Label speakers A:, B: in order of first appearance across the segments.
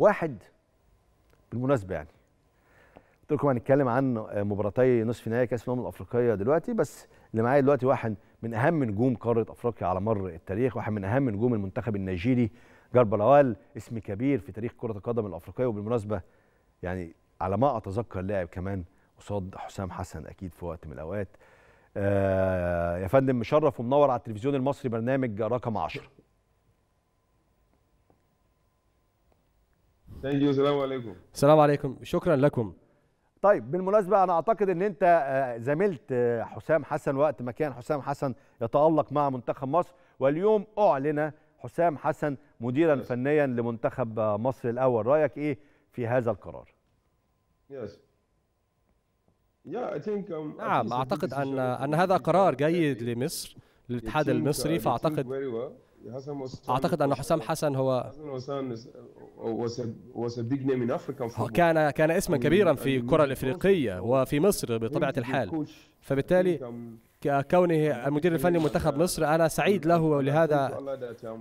A: واحد بالمناسبه يعني قلت لكم هنتكلم عن آه، مباراتي نصف نهائي كاس الامم الافريقيه دلوقتي بس اللي معايا دلوقتي واحد من اهم نجوم قاره افريقيا على مر التاريخ واحد من اهم نجوم المنتخب النيجيري الاوال اسم كبير في تاريخ كره القدم الافريقيه وبالمناسبه يعني على ما اتذكر لاعب كمان قصاد حسام حسن اكيد في وقت من الاوقات آه يا فندم مشرف ومنور على التلفزيون المصري برنامج رقم 10 ثانك يو السلام عليكم السلام عليكم شكرا لكم طيب بالمناسبه انا اعتقد ان انت آه، زميلت آه، حسام حسن وقت ما كان حسام حسن يتالق مع منتخب مصر واليوم اعلن حسام حسن مديرا yes. فنيا لمنتخب آه، مصر الاول رايك ايه في هذا القرار
B: yes. yeah, um, نعم اعتقد ان ان هذا قرار جيد لمصر للاتحاد المصري uh, فاعتقد اعتقد ان حسام حسن هو كان كان اسما كبيرا في الكره الافريقيه وفي مصر بطبيعه الحال فبالتالي كونه المدير الفني منتخب مصر انا سعيد له لهذا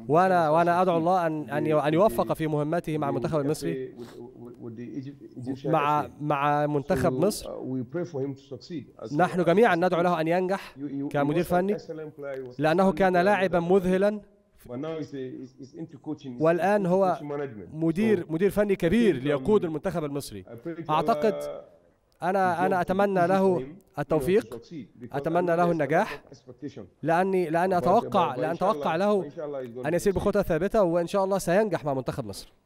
B: وانا وانا ادعو الله ان ان ان يوفق في مهمته مع المنتخب المصري
A: مع مع منتخب مصر
B: uh, نحن جميعا ندعو له ان ينجح كمدير فني لانه كان لاعبا مذهلا والان هو مدير مدير فني كبير um, ليقود المنتخب المصري uh, اعتقد انا انا اتمنى له التوفيق اتمنى له النجاح لاني لاني uh, اتوقع لان اتوقع له ان يسير بخطى ثابته وان شاء الله سينجح مع منتخب مصر